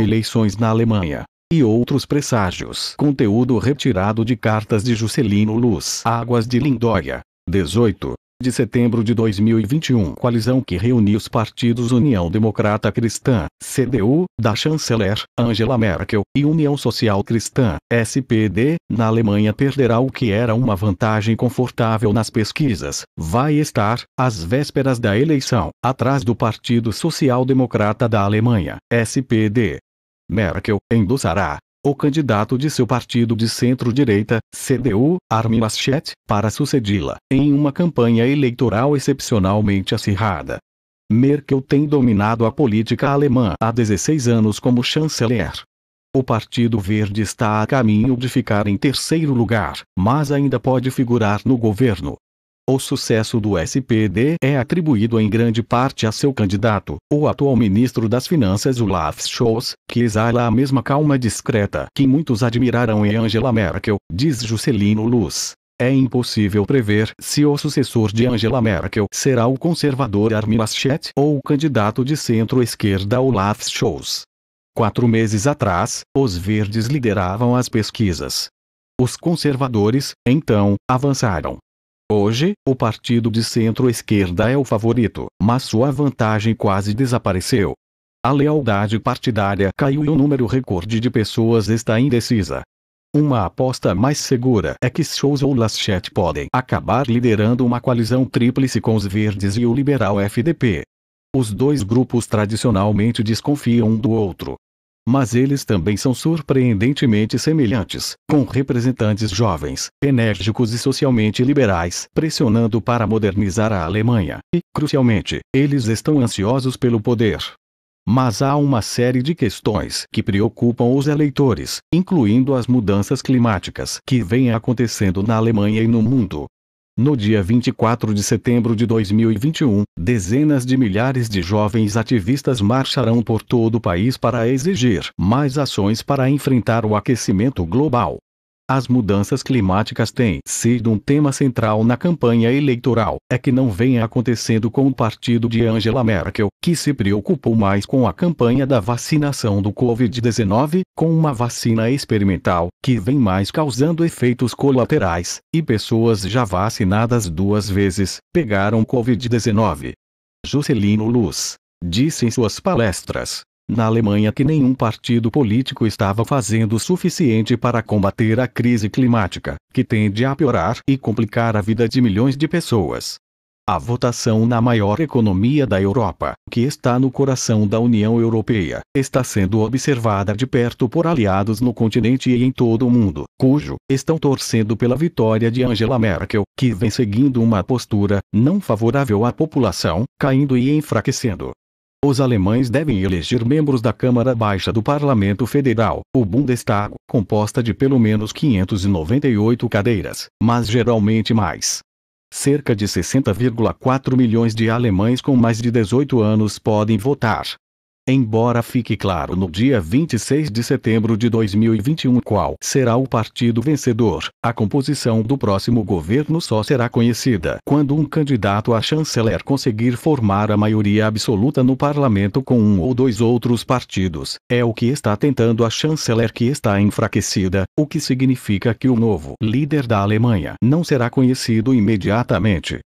eleições na Alemanha e outros presságios. Conteúdo retirado de cartas de Juscelino Luz Águas de Lindóia. 18 de setembro de 2021, coalizão que reuniu os partidos União Democrata Cristã, CDU, da chanceler, Angela Merkel, e União Social Cristã, SPD, na Alemanha perderá o que era uma vantagem confortável nas pesquisas, vai estar, às vésperas da eleição, atrás do Partido Social Democrata da Alemanha, SPD. Merkel endossará o candidato de seu partido de centro-direita, CDU, Armin Laschet, para sucedi-la, em uma campanha eleitoral excepcionalmente acirrada. Merkel tem dominado a política alemã há 16 anos como chanceler. O Partido Verde está a caminho de ficar em terceiro lugar, mas ainda pode figurar no governo, o sucesso do SPD é atribuído em grande parte a seu candidato, o atual ministro das Finanças Olaf Scholz, que exala a mesma calma discreta que muitos admiraram em Angela Merkel, diz Juscelino Luz. É impossível prever se o sucessor de Angela Merkel será o conservador Armin Laschet ou o candidato de centro-esquerda Olaf Scholz. Quatro meses atrás, os verdes lideravam as pesquisas. Os conservadores, então, avançaram, Hoje, o partido de centro-esquerda é o favorito, mas sua vantagem quase desapareceu. A lealdade partidária caiu e o número recorde de pessoas está indecisa. Uma aposta mais segura é que Shows ou Laschet podem acabar liderando uma coalizão tríplice com os verdes e o liberal FDP. Os dois grupos tradicionalmente desconfiam um do outro, mas eles também são surpreendentemente semelhantes, com representantes jovens, enérgicos e socialmente liberais, pressionando para modernizar a Alemanha, e, crucialmente, eles estão ansiosos pelo poder. Mas há uma série de questões que preocupam os eleitores, incluindo as mudanças climáticas que vêm acontecendo na Alemanha e no mundo, no dia 24 de setembro de 2021, dezenas de milhares de jovens ativistas marcharão por todo o país para exigir mais ações para enfrentar o aquecimento global. As mudanças climáticas têm sido um tema central na campanha eleitoral. É que não vem acontecendo com o partido de Angela Merkel, que se preocupou mais com a campanha da vacinação do Covid-19, com uma vacina experimental, que vem mais causando efeitos colaterais, e pessoas já vacinadas duas vezes pegaram Covid-19. Juscelino Luz disse em suas palestras na Alemanha que nenhum partido político estava fazendo o suficiente para combater a crise climática, que tende a piorar e complicar a vida de milhões de pessoas. A votação na maior economia da Europa, que está no coração da União Europeia, está sendo observada de perto por aliados no continente e em todo o mundo, cujo estão torcendo pela vitória de Angela Merkel, que vem seguindo uma postura não favorável à população, caindo e enfraquecendo os alemães devem eleger membros da Câmara Baixa do Parlamento Federal, o Bundestag, composta de pelo menos 598 cadeiras, mas geralmente mais. Cerca de 60,4 milhões de alemães com mais de 18 anos podem votar, Embora fique claro no dia 26 de setembro de 2021 qual será o partido vencedor, a composição do próximo governo só será conhecida quando um candidato a chanceler conseguir formar a maioria absoluta no parlamento com um ou dois outros partidos. É o que está tentando a chanceler que está enfraquecida, o que significa que o novo líder da Alemanha não será conhecido imediatamente,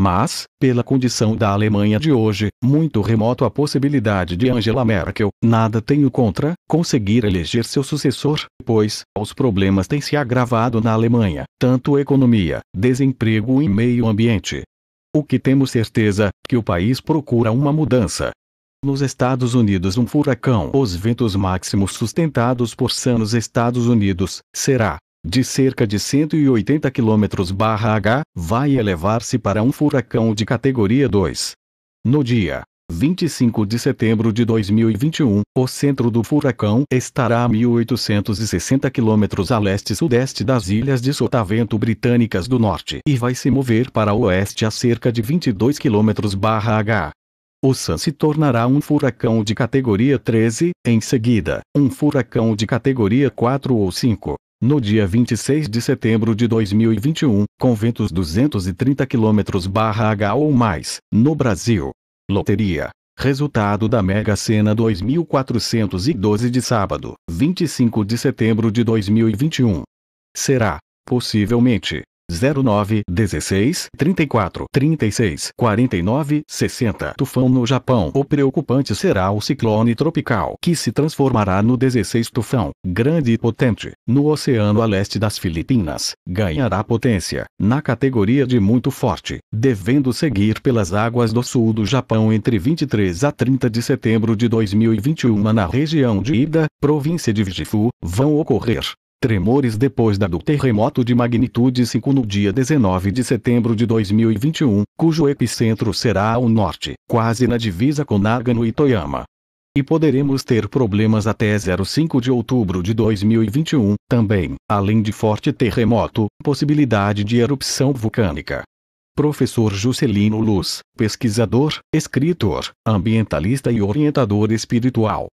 mas, pela condição da Alemanha de hoje, muito remoto a possibilidade de Angela Merkel, nada tenho contra, conseguir eleger seu sucessor, pois, os problemas têm se agravado na Alemanha, tanto economia, desemprego e meio ambiente. O que temos certeza, que o país procura uma mudança. Nos Estados Unidos um furacão. Os ventos máximos sustentados por sanos Estados Unidos, será, de cerca de 180 km/h, vai elevar-se para um furacão de categoria 2. No dia 25 de setembro de 2021, o centro do furacão estará a 1860 km a leste-sudeste das ilhas de Sotavento Britânicas do Norte e vai se mover para o oeste a cerca de 22 km/h. O Sam se tornará um furacão de categoria 13, em seguida, um furacão de categoria 4 ou 5, no dia 26 de setembro de 2021, com ventos 230 km H ou mais, no Brasil. Loteria. Resultado da Mega Sena 2412 de sábado, 25 de setembro de 2021. Será, possivelmente, 09 16 34 36 49 60 Tufão no Japão O preocupante será o ciclone tropical, que se transformará no 16 tufão, grande e potente, no oceano a leste das Filipinas, ganhará potência, na categoria de muito forte, devendo seguir pelas águas do sul do Japão entre 23 a 30 de setembro de 2021 na região de Ida, província de Gifu, vão ocorrer Tremores depois da do terremoto de magnitude 5 no dia 19 de setembro de 2021, cujo epicentro será ao norte, quase na divisa com Nagano e Toyama. E poderemos ter problemas até 05 de outubro de 2021, também, além de forte terremoto, possibilidade de erupção vulcânica. Professor Juscelino Luz, pesquisador, escritor, ambientalista e orientador espiritual,